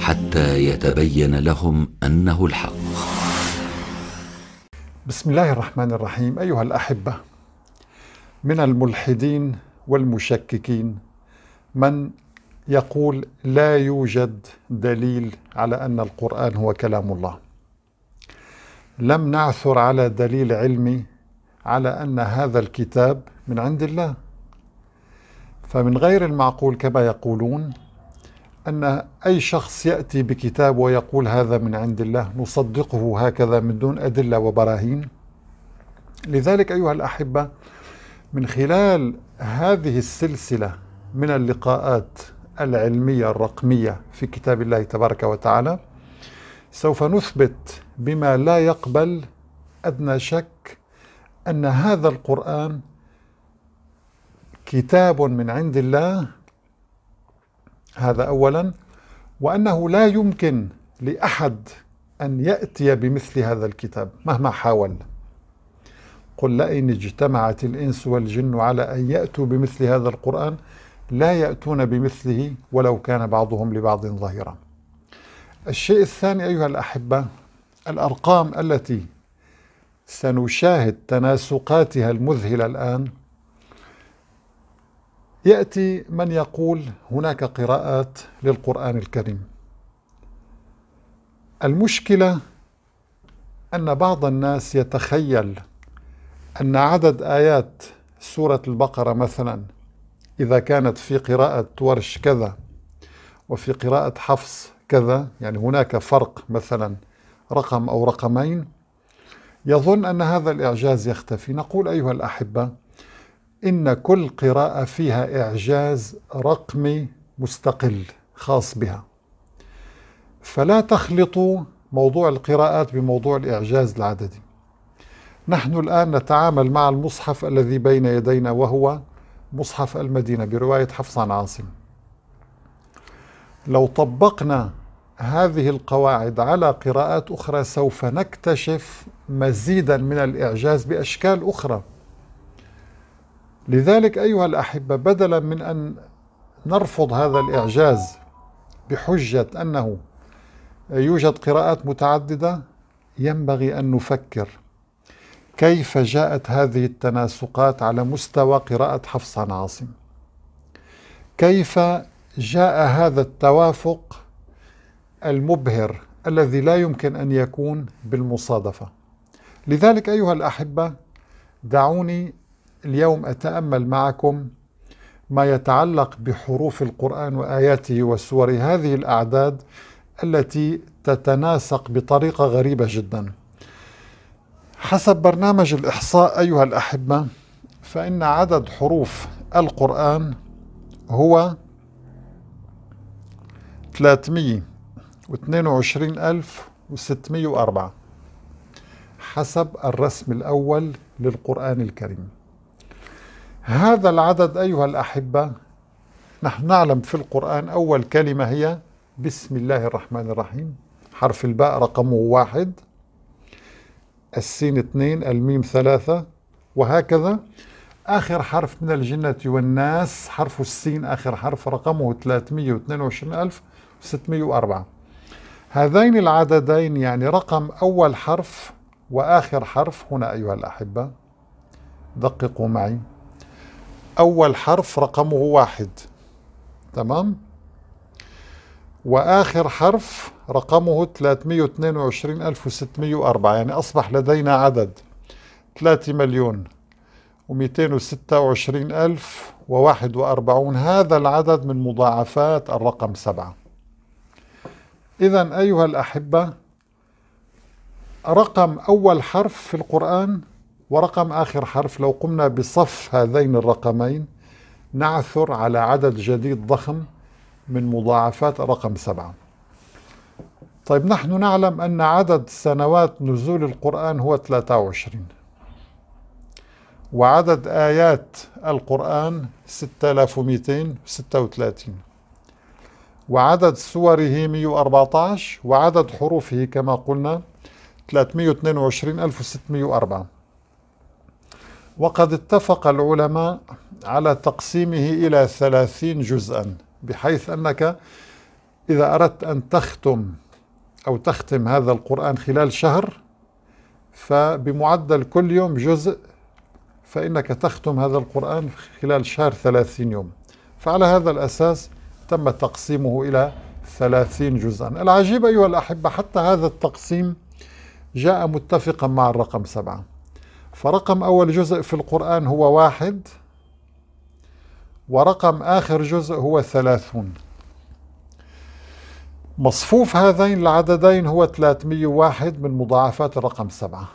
حتى يتبين لهم انه الحق. بسم الله الرحمن الرحيم ايها الاحبه من الملحدين والمشككين من يقول لا يوجد دليل على ان القران هو كلام الله. لم نعثر على دليل علمي على ان هذا الكتاب من عند الله. فمن غير المعقول كما يقولون أن أي شخص يأتي بكتاب ويقول هذا من عند الله نصدقه هكذا من دون أدلة وبراهين لذلك أيها الأحبة من خلال هذه السلسلة من اللقاءات العلمية الرقمية في كتاب الله تبارك وتعالى سوف نثبت بما لا يقبل أدنى شك أن هذا القرآن كتاب من عند الله هذا اولا وانه لا يمكن لاحد ان ياتي بمثل هذا الكتاب مهما حاول قل لئن اجتمعت الانس والجن على ان ياتوا بمثل هذا القران لا ياتون بمثله ولو كان بعضهم لبعض ظهيرا الشيء الثاني ايها الاحبه الارقام التي سنشاهد تناسقاتها المذهله الان يأتي من يقول هناك قراءات للقرآن الكريم المشكلة أن بعض الناس يتخيل أن عدد آيات سورة البقرة مثلا إذا كانت في قراءة ورش كذا وفي قراءة حفص كذا يعني هناك فرق مثلا رقم أو رقمين يظن أن هذا الإعجاز يختفي نقول أيها الأحبة إن كل قراءة فيها إعجاز رقمي مستقل خاص بها فلا تخلطوا موضوع القراءات بموضوع الإعجاز العددي نحن الآن نتعامل مع المصحف الذي بين يدينا وهو مصحف المدينة برواية حفص عن عاصم لو طبقنا هذه القواعد على قراءات أخرى سوف نكتشف مزيدا من الإعجاز بأشكال أخرى لذلك أيها الأحبة بدلا من أن نرفض هذا الإعجاز بحجة أنه يوجد قراءات متعددة ينبغي أن نفكر كيف جاءت هذه التناسقات على مستوى قراءة حفص عن عاصم كيف جاء هذا التوافق المبهر الذي لا يمكن أن يكون بالمصادفة لذلك أيها الأحبة دعوني اليوم أتأمل معكم ما يتعلق بحروف القرآن وآياته والسور هذه الأعداد التي تتناسق بطريقة غريبة جدا حسب برنامج الإحصاء أيها الأحبة فإن عدد حروف القرآن هو 322604 حسب الرسم الأول للقرآن الكريم هذا العدد أيها الأحبة نحن نعلم في القرآن أول كلمة هي بسم الله الرحمن الرحيم حرف الباء رقمه واحد السين اثنين الميم ثلاثة وهكذا آخر حرف من الجنة والناس حرف السين آخر حرف رقمه 322604 هذين العددين يعني رقم أول حرف وآخر حرف هنا أيها الأحبة دققوا معي أول حرف رقمه واحد تمام وآخر حرف رقمه 322604 يعني أصبح لدينا عدد 3 مليون و226 ألف و41 هذا العدد من مضاعفات الرقم 7 إذا أيها الأحبة رقم أول حرف في القرآن ورقم آخر حرف لو قمنا بصف هذين الرقمين نعثر على عدد جديد ضخم من مضاعفات رقم سبعة طيب نحن نعلم أن عدد سنوات نزول القرآن هو 23 وعدد آيات القرآن 6236 وعدد سوره 114 وعدد حروفه كما قلنا 322604 وقد اتفق العلماء على تقسيمه إلى ثلاثين جزءا بحيث أنك إذا أردت أن تختم أو تختم هذا القرآن خلال شهر فبمعدل كل يوم جزء فإنك تختم هذا القرآن خلال شهر ثلاثين يوم فعلى هذا الأساس تم تقسيمه إلى ثلاثين جزءا العجيب أيها الأحبة حتى هذا التقسيم جاء متفقا مع الرقم سبعة فرقم أول جزء في القرآن هو واحد ورقم آخر جزء هو ثلاثون مصفوف هذين العددين هو 301 من مضاعفات الرقم سبعة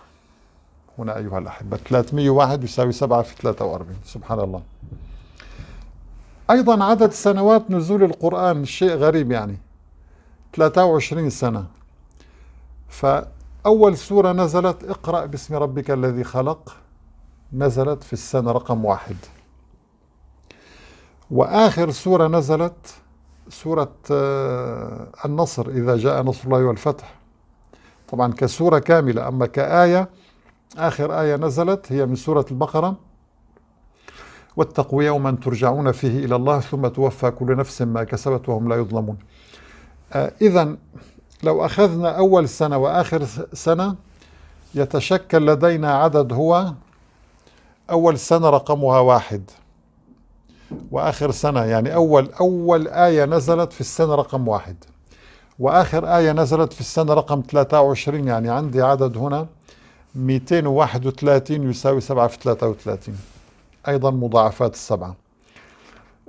هنا أيها الأحبة 301 يساوي 7 في 43 سبحان الله أيضا عدد سنوات نزول القرآن شيء غريب يعني 23 سنة ف أول سورة نزلت اقرأ باسم ربك الذي خلق نزلت في السنة رقم واحد وآخر سورة نزلت سورة آه، النصر إذا جاء نصر الله والفتح طبعا كسورة كاملة أما كآية آخر آية نزلت هي من سورة البقرة واتقوا يوما ترجعون فيه إلى الله ثم توفى كل نفس ما كسبت وهم لا يظلمون آه، إذا لو أخذنا أول سنة وآخر سنة يتشكل لدينا عدد هو أول سنة رقمها واحد وآخر سنة يعني أول أول آية نزلت في السنة رقم واحد وآخر آية نزلت في السنة رقم 23 يعني عندي عدد هنا 231 يساوي 7 في 33 أيضا مضاعفات السبعة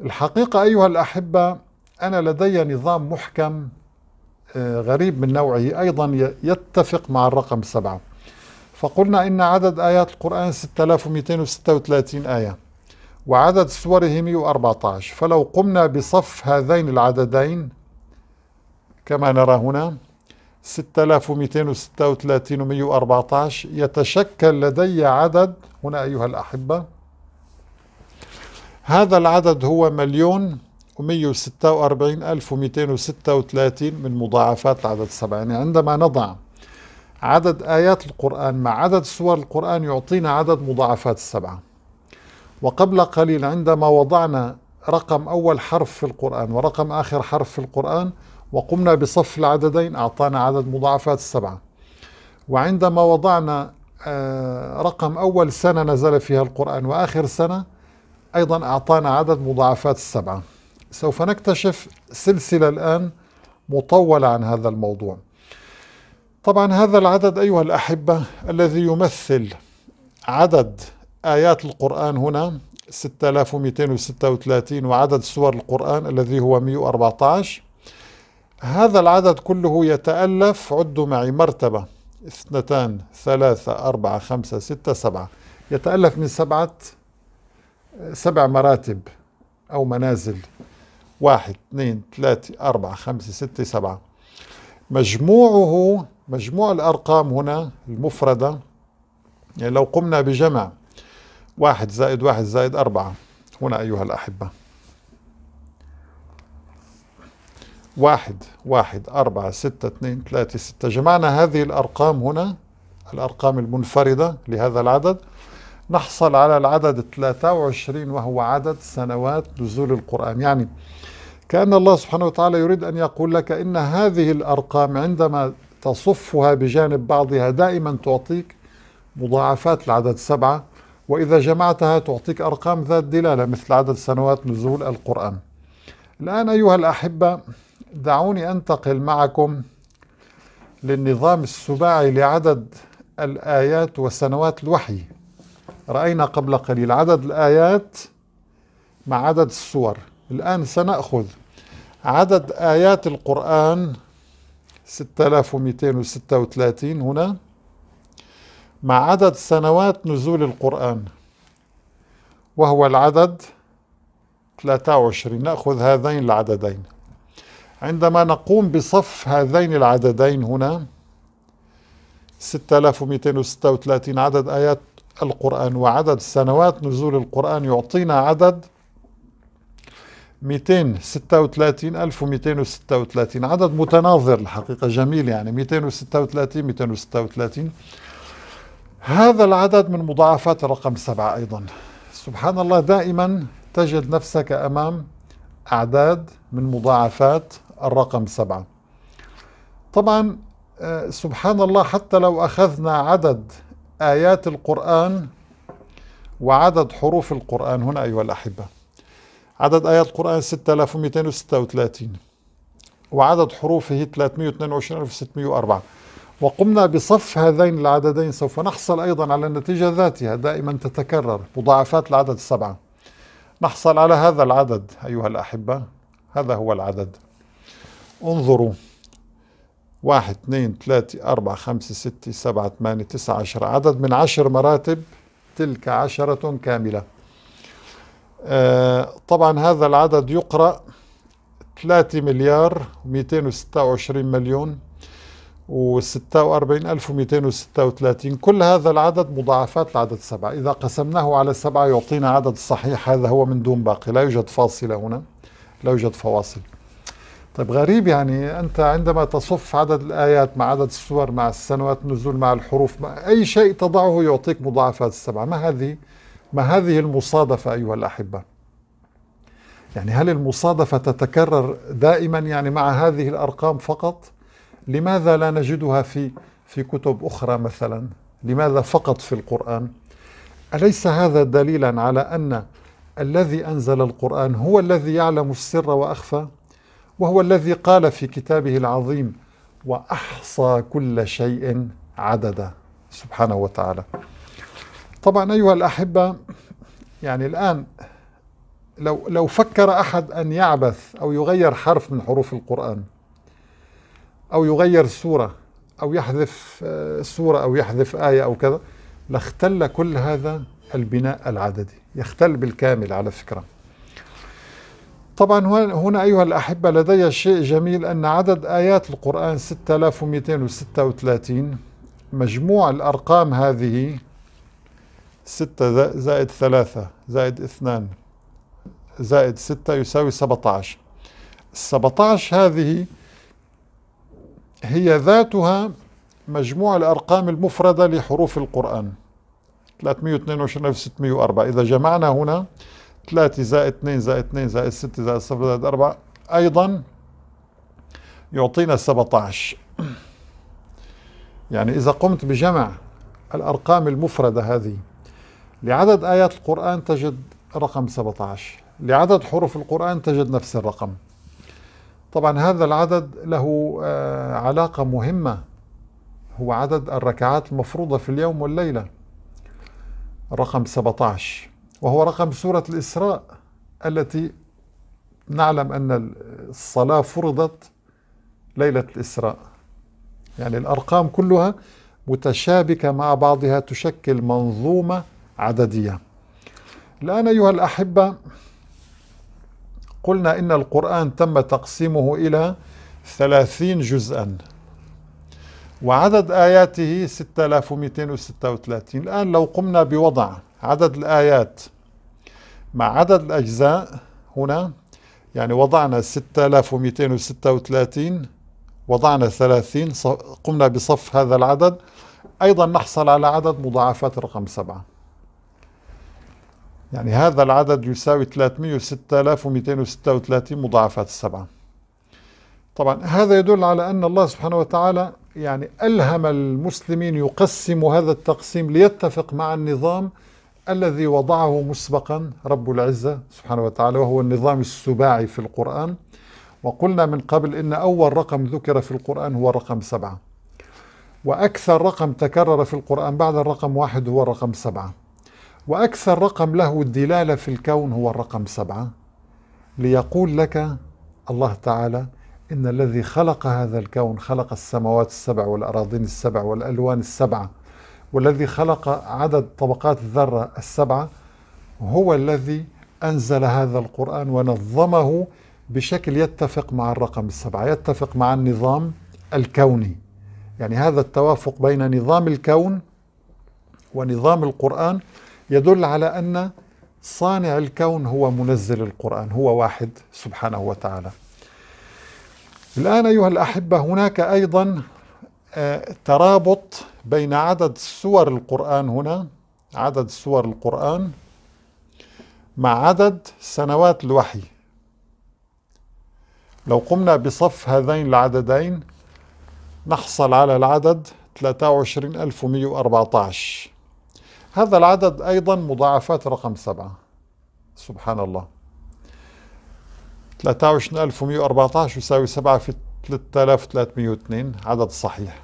الحقيقة أيها الأحبة أنا لدي نظام محكم آه، غريب من نوعه أيضا يتفق مع الرقم سبعة فقلنا إن عدد آيات القرآن 6236 آية وعدد سوره 114 فلو قمنا بصف هذين العددين كما نرى هنا 6236 و 114 يتشكل لدي عدد هنا أيها الأحبة هذا العدد هو مليون 146236 من مضاعفات العدد السبع يعني عندما نضع عدد آيات القرآن مع عدد سور القرآن يعطينا عدد مضاعفات السبعة وقبل قليل عندما وضعنا رقم أول حرف في القرآن ورقم آخر حرف في القرآن وقمنا بصف العددين أعطانا عدد مضاعفات السبعة وعندما وضعنا آه، رقم أول سنة نزل فيها القرآن وآخر سنة أيضا أعطانا عدد مضاعفات السبعة سوف نكتشف سلسلة الآن مطولة عن هذا الموضوع طبعا هذا العدد أيها الأحبة الذي يمثل عدد آيات القرآن هنا 6236 وعدد سور القرآن الذي هو 114 هذا العدد كله يتألف عدوا معي مرتبة اثنتان ثلاثة أربعة خمسة ستة سبعة يتألف من سبعة سبع مراتب أو منازل واحد اثنين ثلاثة أربعة خمسة ستة سبعة مجموعه مجموع الأرقام هنا المفردة يعني لو قمنا بجمع واحد زائد واحد زائد أربعة هنا أيها الأحبة واحد واحد أربعة ستة اثنين ثلاثة ستة جمعنا هذه الأرقام هنا الأرقام المنفردة لهذا العدد نحصل على العدد 23 وهو عدد سنوات نزول القرآن يعني كأن الله سبحانه وتعالى يريد أن يقول لك إن هذه الأرقام عندما تصفها بجانب بعضها دائما تعطيك مضاعفات العدد سبعة وإذا جمعتها تعطيك أرقام ذات دلالة مثل عدد سنوات نزول القرآن الآن أيها الأحبة دعوني أنتقل معكم للنظام السباعي لعدد الآيات وسنوات الوحي رأينا قبل قليل عدد الآيات مع عدد السور الآن سنأخذ عدد آيات القرآن 6236 هنا مع عدد سنوات نزول القرآن وهو العدد 23 نأخذ هذين العددين عندما نقوم بصف هذين العددين هنا 6236 عدد آيات القرآن وعدد سنوات نزول القرآن يعطينا عدد 236 1236 عدد متناظر الحقيقة جميل يعني 236 236 هذا العدد من مضاعفات الرقم سبعة أيضا سبحان الله دائما تجد نفسك أمام أعداد من مضاعفات الرقم سبعة طبعا آه، سبحان الله حتى لو أخذنا عدد آيات القرآن وعدد حروف القرآن هنا أيها الأحبة عدد آيات القرآن 6236 وعدد حروفه 322604 وقمنا بصف هذين العددين سوف نحصل أيضا على النتيجة ذاتها دائما تتكرر مضاعفات العدد السبعة نحصل على هذا العدد أيها الأحبة هذا هو العدد انظروا واحد اثنين ثلاثة أربعة خمسة ستة سبعة ثمانية تسعة عشرة عدد من عشر مراتب تلك عشرة كاملة آه طبعا هذا العدد يقرأ ثلاثة مليار ومئتين وستة وعشرين مليون وستة وأربعين ألف ومئتين وستة وثلاثين كل هذا العدد مضاعفات لعدد سبعة إذا قسمناه على سبعة يعطينا عدد صحيح هذا هو من دون باقي لا يوجد فاصلة هنا لا يوجد فواصل طيب غريب يعني أنت عندما تصف عدد الآيات مع عدد السور مع السنوات النزول مع الحروف مع أي شيء تضعه يعطيك مضاعفات السبعة ما هذه ما هذه المصادفة أيها الأحبة يعني هل المصادفة تتكرر دائما يعني مع هذه الأرقام فقط لماذا لا نجدها في في كتب أخرى مثلا لماذا فقط في القرآن أليس هذا دليلا على أن الذي أنزل القرآن هو الذي يعلم السر وأخفى وهو الذي قال في كتابه العظيم واحصى كل شيء عددا سبحانه وتعالى طبعا ايها الاحبه يعني الان لو لو فكر احد ان يعبث او يغير حرف من حروف القران او يغير سوره او يحذف آه، سوره او يحذف ايه او كذا لاختل كل هذا البناء العددي يختل بالكامل على فكره طبعا هنا أيها الأحبة لدي شيء جميل أن عدد آيات القرآن 6236 مجموع الأرقام هذه 6 زائد 3 زائد 2 زائد 6 يساوي 17 17 هذه هي ذاتها مجموع الأرقام المفردة لحروف القرآن 322604 إذا جمعنا هنا 3 زائد 2 زائد 2 زائد 6 زائد 0 زائد 4 أيضا يعطينا 17 يعني إذا قمت بجمع الأرقام المفردة هذه لعدد آيات القرآن تجد رقم 17 لعدد حروف القرآن تجد نفس الرقم طبعا هذا العدد له آه، علاقة مهمة هو عدد الركعات المفروضة في اليوم والليلة رقم 17 وهو رقم سورة الإسراء التي نعلم أن الصلاة فرضت ليلة الإسراء يعني الأرقام كلها متشابكة مع بعضها تشكل منظومة عددية الآن أيها الأحبة قلنا إن القرآن تم تقسيمه إلى ثلاثين جزءا وعدد آياته 6236 الآن لو قمنا بوضع عدد الآيات مع عدد الأجزاء هنا يعني وضعنا 6236 وضعنا 30 قمنا بصف هذا العدد أيضا نحصل على عدد مضاعفات رقم 7 يعني هذا العدد يساوي 306236 مضاعفات السبعة طبعا هذا يدل على أن الله سبحانه وتعالى يعني ألهم المسلمين يقسموا هذا التقسيم ليتفق مع النظام الذي وضعه مسبقا رب العزة سبحانه وتعالى وهو النظام السباعي في القرآن وقلنا من قبل إن أول رقم ذكر في القرآن هو رقم سبعة وأكثر رقم تكرر في القرآن بعد الرقم واحد هو رقم سبعة وأكثر رقم له الدلالة في الكون هو الرقم سبعة ليقول لك الله تعالى إن الذي خلق هذا الكون خلق السماوات السبع والأراضين السبع والألوان السبعة والذي خلق عدد طبقات الذرة السبعة هو الذي أنزل هذا القرآن ونظمه بشكل يتفق مع الرقم السبعة يتفق مع النظام الكوني يعني هذا التوافق بين نظام الكون ونظام القرآن يدل على أن صانع الكون هو منزل القرآن هو واحد سبحانه وتعالى الآن أيها الأحبة هناك أيضا ترابط بين عدد سور القرآن هنا عدد سور القرآن مع عدد سنوات الوحي لو قمنا بصف هذين العددين نحصل على العدد 23114 هذا العدد أيضا مضاعفات رقم سبعة سبحان الله 23114 يساوي 7 في 3302 عدد صحيح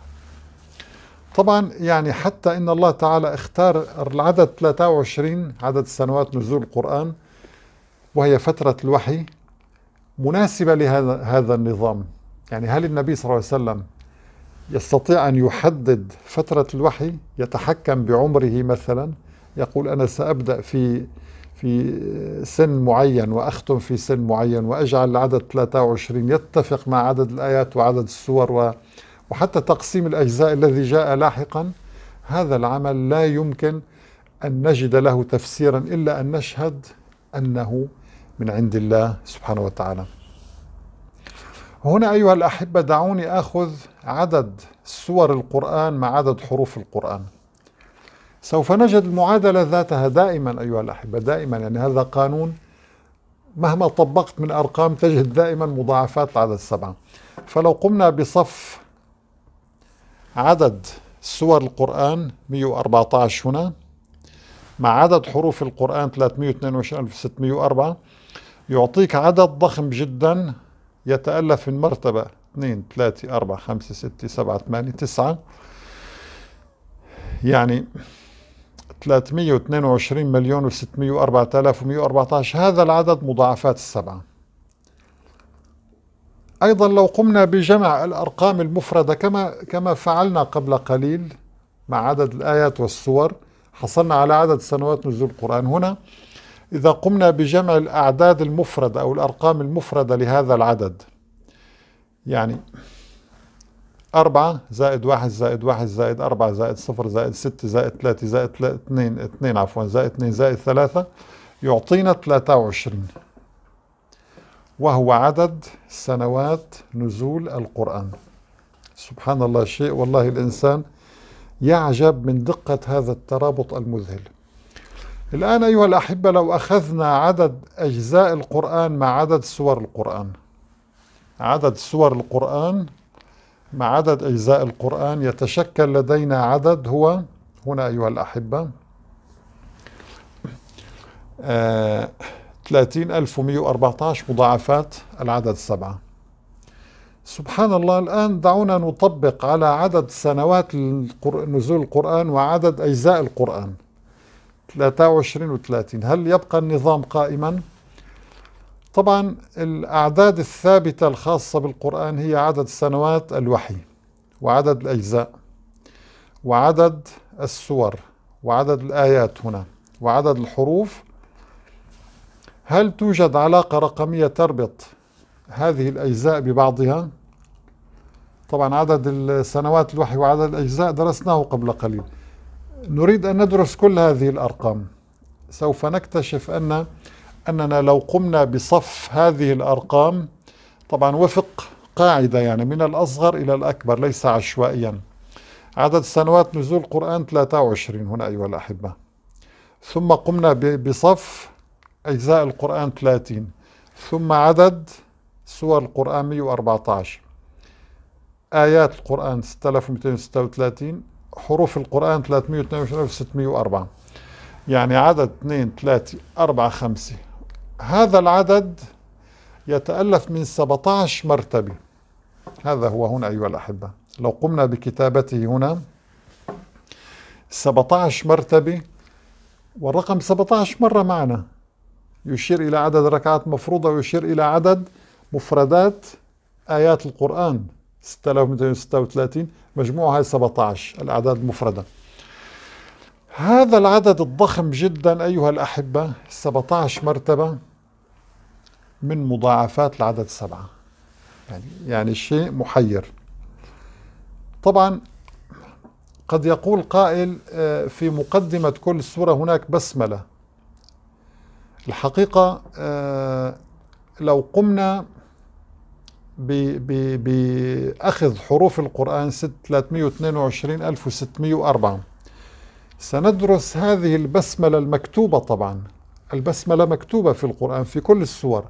طبعا يعني حتى ان الله تعالى اختار العدد 23 عدد سنوات نزول القرآن وهي فترة الوحي مناسبة لهذا هذا النظام يعني هل النبي صلى الله عليه وسلم يستطيع أن يحدد فترة الوحي يتحكم بعمره مثلا يقول أنا سأبدأ في في سن معين وأختم في سن معين وأجعل العدد 23 يتفق مع عدد الآيات وعدد السور و وحتى تقسيم الأجزاء الذي جاء لاحقا هذا العمل لا يمكن أن نجد له تفسيرا إلا أن نشهد أنه من عند الله سبحانه وتعالى هنا أيها الأحبة دعوني أخذ عدد سور القرآن مع عدد حروف القرآن سوف نجد المعادلة ذاتها دائما أيها الأحبة دائما يعني هذا قانون مهما طبقت من أرقام تجد دائما مضاعفات العدد السبعة فلو قمنا بصف عدد سور القرآن 114 هنا مع عدد حروف القرآن 322604 يعطيك عدد ضخم جدا يتألف من مرتبة 2 3 4 5 6 7 8 9 يعني 322 مليون و604114 هذا العدد مضاعفات السبعة أيضا لو قمنا بجمع الأرقام المفردة كما كما فعلنا قبل قليل مع عدد الآيات والسور حصلنا على عدد سنوات نزول القرآن هنا إذا قمنا بجمع الأعداد المفردة أو الأرقام المفردة لهذا العدد يعني 4 زائد 1 زائد 1 زائد 4 زائد 0 زائد 6 زائد 3 زائد 2 2 عفوا زائد 2 زائد 3 يعطينا 23 وهو عدد سنوات نزول القرآن سبحان الله شيء والله الإنسان يعجب من دقة هذا الترابط المذهل الآن أيها الأحبة لو أخذنا عدد أجزاء القرآن مع عدد سور القرآن عدد سور القرآن مع عدد أجزاء القرآن يتشكل لدينا عدد هو هنا أيها الأحبة آه 30114 مضاعفات العدد السبعة سبحان الله الآن دعونا نطبق على عدد سنوات نزول القرآن وعدد أجزاء القرآن 23 و 30 هل يبقى النظام قائما؟ طبعا الأعداد الثابتة الخاصة بالقرآن هي عدد سنوات الوحي وعدد الأجزاء وعدد السور وعدد الآيات هنا وعدد الحروف هل توجد علاقة رقمية تربط هذه الأجزاء ببعضها؟ طبعا عدد السنوات الوحي وعدد الأجزاء درسناه قبل قليل نريد أن ندرس كل هذه الأرقام سوف نكتشف أن أننا لو قمنا بصف هذه الأرقام طبعا وفق قاعدة يعني من الأصغر إلى الأكبر ليس عشوائيا عدد سنوات نزول القرآن 23 هنا أيها الأحبة ثم قمنا بصف أجزاء القرآن 30 ثم عدد سور القرآن 114 آيات القرآن 6236 حروف القرآن 322 604 يعني عدد 2 3 4 5 هذا العدد يتألف من 17 مرتبة هذا هو هنا أيها الأحبة لو قمنا بكتابته هنا 17 مرتبة والرقم 17 مرة معنا يشير إلى عدد ركعات مفروضة ويشير إلى عدد مفردات آيات القرآن 6236 مجموعها 17 الأعداد المفردة هذا العدد الضخم جدا أيها الأحبة 17 مرتبة من مضاعفات العدد السبعة يعني, يعني شيء محير طبعا قد يقول قائل آه، في مقدمة كل سورة هناك بسملة الحقيقة آه، لو قمنا بأخذ حروف القرآن 322604 سندرس هذه البسملة المكتوبة طبعا البسملة مكتوبة في القرآن في كل السور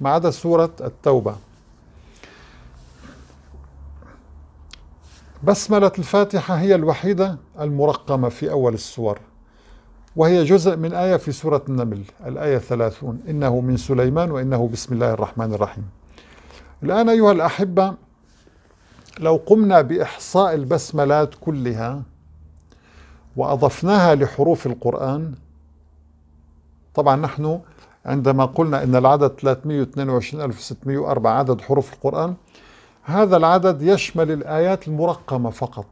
ما عدا سورة التوبة بسملة الفاتحة هي الوحيدة المرقمة في أول السور وهي جزء من آية في سورة النمل الآية الثلاثون إنه من سليمان وإنه بسم الله الرحمن الرحيم الآن أيها الأحبة لو قمنا بإحصاء البسملات كلها وأضفناها لحروف القرآن طبعا نحن عندما قلنا أن العدد 322604 عدد حروف القرآن هذا العدد يشمل الآيات المرقمة فقط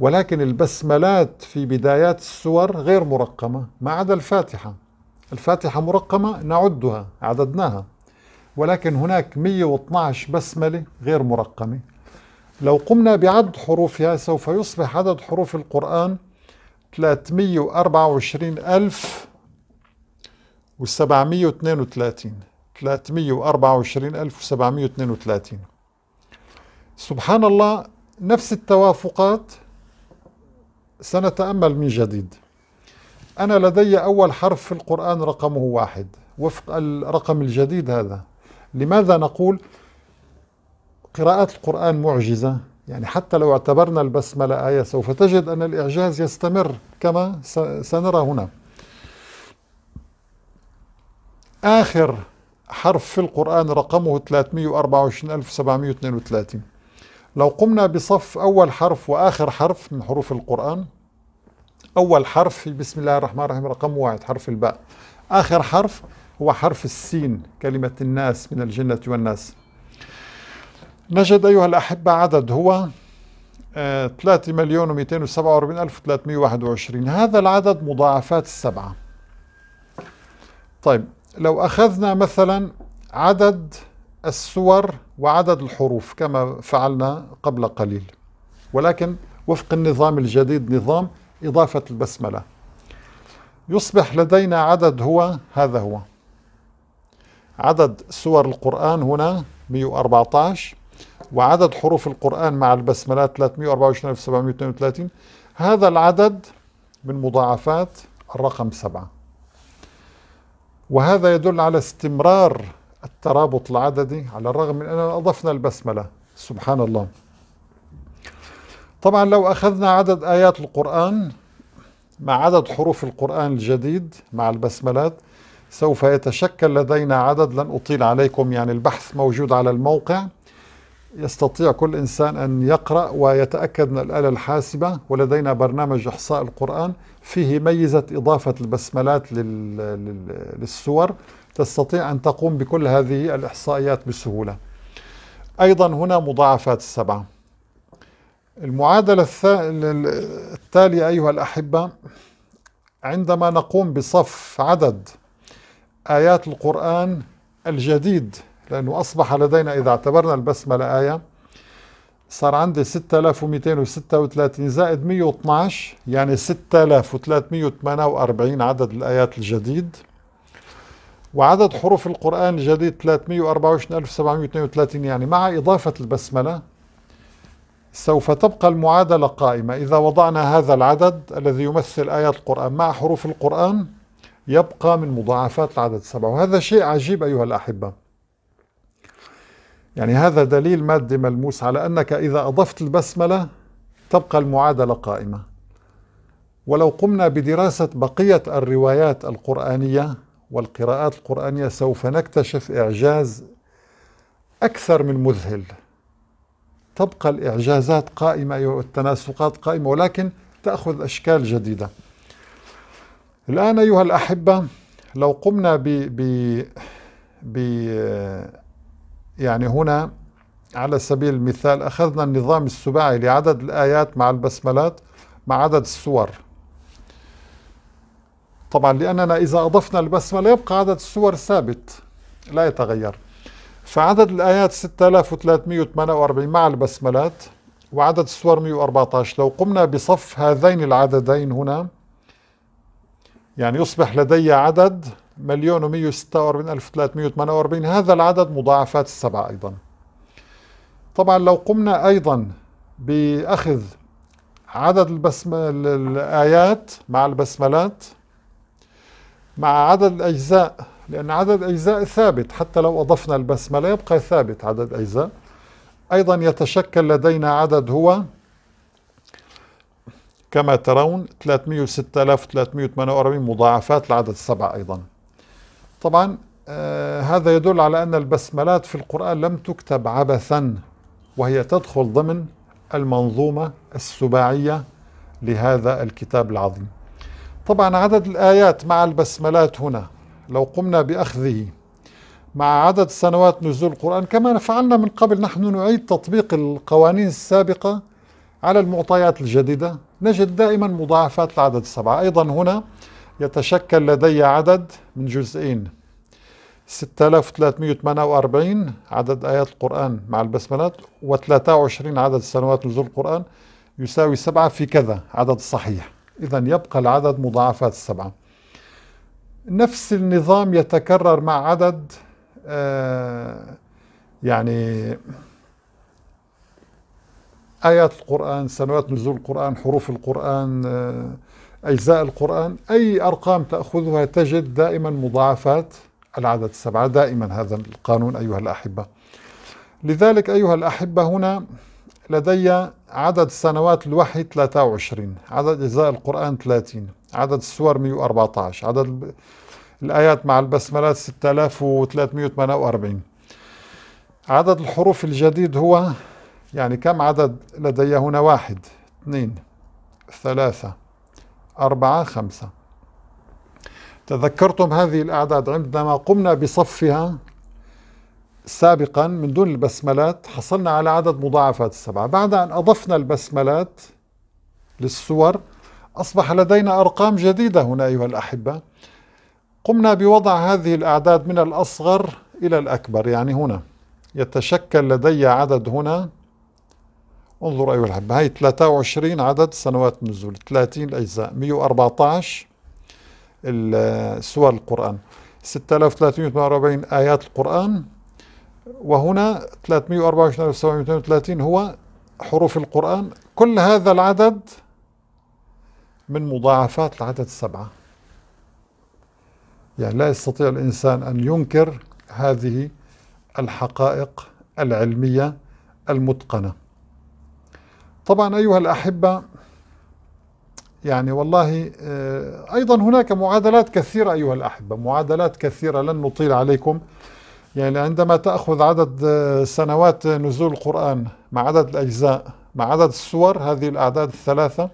ولكن البسملات في بدايات السور غير مرقمة ما عدا الفاتحة الفاتحة مرقمة نعدها عددناها ولكن هناك 112 بسملة غير مرقمة لو قمنا بعد حروفها سوف يصبح عدد حروف القرآن 324000 ألف و732 324732 سبحان الله نفس التوافقات سنتأمل من جديد أنا لدي أول حرف في القرآن رقمه واحد وفق الرقم الجديد هذا لماذا نقول قراءات القرآن معجزة يعني حتى لو اعتبرنا البسملة آية سوف تجد أن الإعجاز يستمر كما سنرى هنا آخر حرف في القرآن رقمه 324732 لو قمنا بصف أول حرف وآخر حرف من حروف القرآن أول حرف في بسم الله الرحمن الرحيم رقم واحد حرف الباء آخر حرف هو حرف السين كلمة الناس من الجنة والناس نجد أيها الأحبة عدد هو 3 مليون و هذا العدد مضاعفات السبعة طيب لو أخذنا مثلا عدد السور وعدد الحروف كما فعلنا قبل قليل ولكن وفق النظام الجديد نظام إضافة البسملة يصبح لدينا عدد هو هذا هو عدد سور القرآن هنا 114 وعدد حروف القرآن مع البسملة 324732 هذا العدد من مضاعفات الرقم 7 وهذا يدل على استمرار الترابط العددي على الرغم من أننا أضفنا البسملة سبحان الله طبعا لو أخذنا عدد آيات القرآن مع عدد حروف القرآن الجديد مع البسملات سوف يتشكل لدينا عدد لن أطيل عليكم يعني البحث موجود على الموقع يستطيع كل إنسان أن يقرأ ويتأكد من الآلة الحاسبة ولدينا برنامج إحصاء القرآن فيه ميزة إضافة البسملات للسور تستطيع أن تقوم بكل هذه الإحصائيات بسهولة أيضا هنا مضاعفات السبعة المعادلة التالية أيها الأحبة عندما نقوم بصف عدد آيات القرآن الجديد لأنه أصبح لدينا إذا اعتبرنا البسملة آية صار عندي 6236 زائد 112 يعني 6348 عدد الآيات الجديد وعدد حروف القرآن الجديد 324732 يعني مع إضافة البسملة سوف تبقى المعادلة قائمة إذا وضعنا هذا العدد الذي يمثل آيات القرآن مع حروف القرآن يبقى من مضاعفات العدد سبعة وهذا شيء عجيب أيها الأحبة يعني هذا دليل مادي ملموس على أنك إذا أضفت البسملة تبقى المعادلة قائمة ولو قمنا بدراسة بقية الروايات القرآنية والقراءات القرآنية سوف نكتشف إعجاز أكثر من مذهل تبقى الإعجازات قائمة والتناسقات قائمة ولكن تأخذ أشكال جديدة الآن أيها الأحبة لو قمنا ب ب ب يعني هنا على سبيل المثال أخذنا النظام السباعي لعدد الآيات مع البسملات مع عدد السور طبعا لأننا إذا أضفنا البسملة يبقى عدد السور ثابت لا يتغير فعدد الآيات 6348 مع البسملات وعدد السور 114 لو قمنا بصف هذين العددين هنا يعني يصبح لدي عدد مليون و وأربعين وأربعين هذا العدد مضاعفات السبعة أيضا طبعا لو قمنا أيضا بأخذ عدد البسم... الآيات مع البسملات مع عدد الأجزاء لأن عدد الأجزاء ثابت حتى لو أضفنا البسملة يبقى ثابت عدد الأجزاء أيضا يتشكل لدينا عدد هو كما ترون 306348 مضاعفات العدد السبع أيضا طبعا آه هذا يدل على أن البسملات في القرآن لم تكتب عبثا وهي تدخل ضمن المنظومة السباعية لهذا الكتاب العظيم طبعا عدد الآيات مع البسملات هنا لو قمنا بأخذه مع عدد سنوات نزول القرآن كما فعلنا من قبل نحن نعيد تطبيق القوانين السابقة على المعطيات الجديدة نجد دائما مضاعفات العدد السبعة أيضا هنا يتشكل لدي عدد من جزئين 6348 عدد آيات القرآن مع البسملات و23 عدد سنوات نزول القرآن يساوي سبعة في كذا عدد صحيح إذا يبقى العدد مضاعفات السبعة نفس النظام يتكرر مع عدد آه، يعني آيات القرآن سنوات نزول القرآن حروف القرآن آه، أجزاء القرآن أي أرقام تأخذها تجد دائما مضاعفات العدد السبعة دائما هذا القانون أيها الأحبة لذلك أيها الأحبة هنا لدي عدد سنوات الوحي 23 عدد أجزاء القرآن 30 عدد السور 114 عدد الآيات مع البسملات 6348 عدد الحروف الجديد هو يعني كم عدد لدي هنا واحد اثنين ثلاثة أربعة خمسة تذكرتم هذه الأعداد عندما قمنا بصفها سابقا من دون البسملات حصلنا على عدد مضاعفات السبعة بعد أن أضفنا البسملات للسور أصبح لدينا أرقام جديدة هنا أيها الأحبة قمنا بوضع هذه الأعداد من الأصغر إلى الأكبر يعني هنا يتشكل لدي عدد هنا انظر أيها الأحبة هاي 23 عدد سنوات النزول 30 الأجزاء 114 سور القرآن 6348 آيات القرآن وهنا 324732 هو حروف القرآن كل هذا العدد من مضاعفات العدد السبعة يعني لا يستطيع الإنسان أن ينكر هذه الحقائق العلمية المتقنة طبعا أيها الأحبة يعني والله آه، أيضا هناك معادلات كثيرة أيها الأحبة معادلات كثيرة لن نطيل عليكم يعني عندما تأخذ عدد آه، سنوات نزول القرآن مع عدد الأجزاء مع عدد السور هذه الأعداد الثلاثة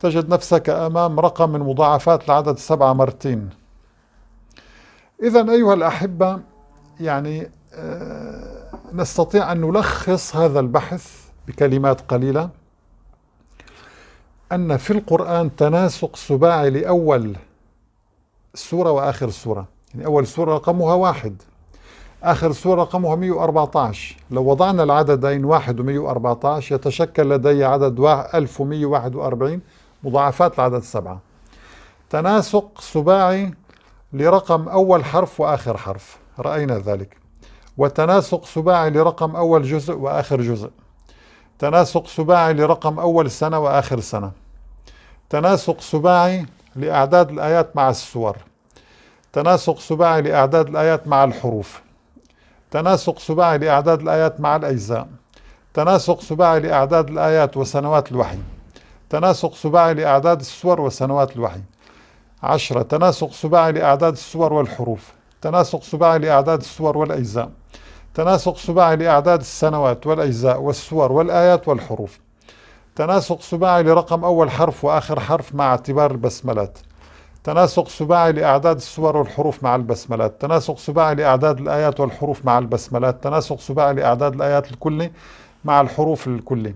تجد نفسك أمام رقم من مضاعفات لعدد سبعة مرتين إذا أيها الأحبة يعني آه، نستطيع أن نلخص هذا البحث بكلمات قليلة أن في القرآن تناسق سباعي لأول سورة وآخر سورة يعني أول سورة رقمها واحد آخر سورة رقمها 114 لو وضعنا العددين واحد و114 يتشكل لدي عدد 1141 مضاعفات العدد سبعة تناسق سباعي لرقم أول حرف وآخر حرف رأينا ذلك وتناسق سباعي لرقم أول جزء وآخر جزء تناسق سباعي لرقم أول السنة وآخر السنة تناسق سباعي لأعداد الآيات مع السور تناسق سباعي لأعداد الآيات مع الحروف تناسق سباعي لأعداد الآيات مع الأجزاء تناسق سباعي لأعداد الآيات وسنوات الوحي تناسق سباعي لأعداد السور وسنوات الوحي عشرة تناسق سباعي لأعداد السور والحروف تناسق سباعي لأعداد السور والأجزاء تناسق سباعي لأعداد السنوات والأجزاء والسور والآيات والحروف تناسق سباعي لرقم أول حرف وآخر حرف مع اعتبار البسملات تناسق سباعي لأعداد السور والحروف مع البسملات تناسق سباعي لأعداد الآيات والحروف مع البسملات تناسق سباعي لأعداد الآيات الكلي مع الحروف الكلي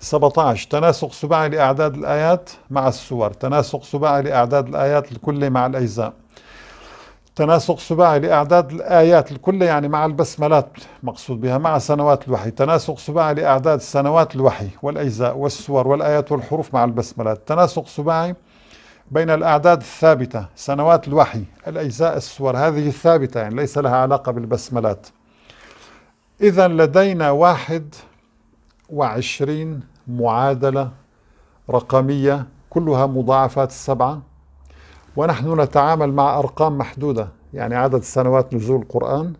17 تناسق سباعي لأعداد الآيات مع السور تناسق سباعي لأعداد الآيات الكلي مع الأجزاء تناسق سباعي لأعداد الآيات الكل يعني مع البسملات مقصود بها مع سنوات الوحي تناسق سباعي لأعداد سنوات الوحي والأجزاء والسور والآيات والحروف مع البسملات تناسق سباعي بين الأعداد الثابتة سنوات الوحي الأجزاء السور هذه الثابتة يعني ليس لها علاقة بالبسملات إذا لدينا واحد وعشرين معادلة رقمية كلها مضاعفات السبعة ونحن نتعامل مع أرقام محدودة يعني عدد سنوات نزول القرآن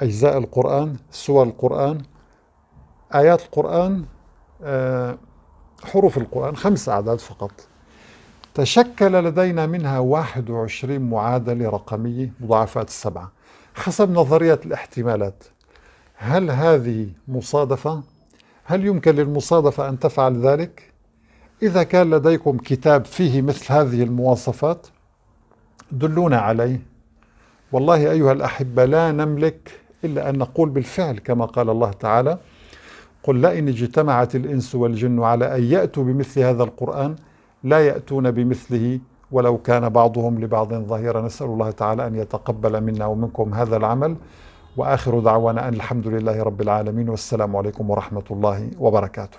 أجزاء القرآن سور القرآن آيات القرآن آه، حروف القرآن خمس أعداد فقط تشكل لدينا منها 21 معادلة رقمية مضاعفات السبعة حسب نظرية الاحتمالات هل هذه مصادفة؟ هل يمكن للمصادفة أن تفعل ذلك؟ إذا كان لديكم كتاب فيه مثل هذه المواصفات دلونا عليه والله أيها الأحبة لا نملك إلا أن نقول بالفعل كما قال الله تعالى قل لئن اجتمعت الإنس والجن على أن يأتوا بمثل هذا القرآن لا يأتون بمثله ولو كان بعضهم لبعض ظهيرا نسأل الله تعالى أن يتقبل منا ومنكم هذا العمل وآخر دعوانا أن الحمد لله رب العالمين والسلام عليكم ورحمة الله وبركاته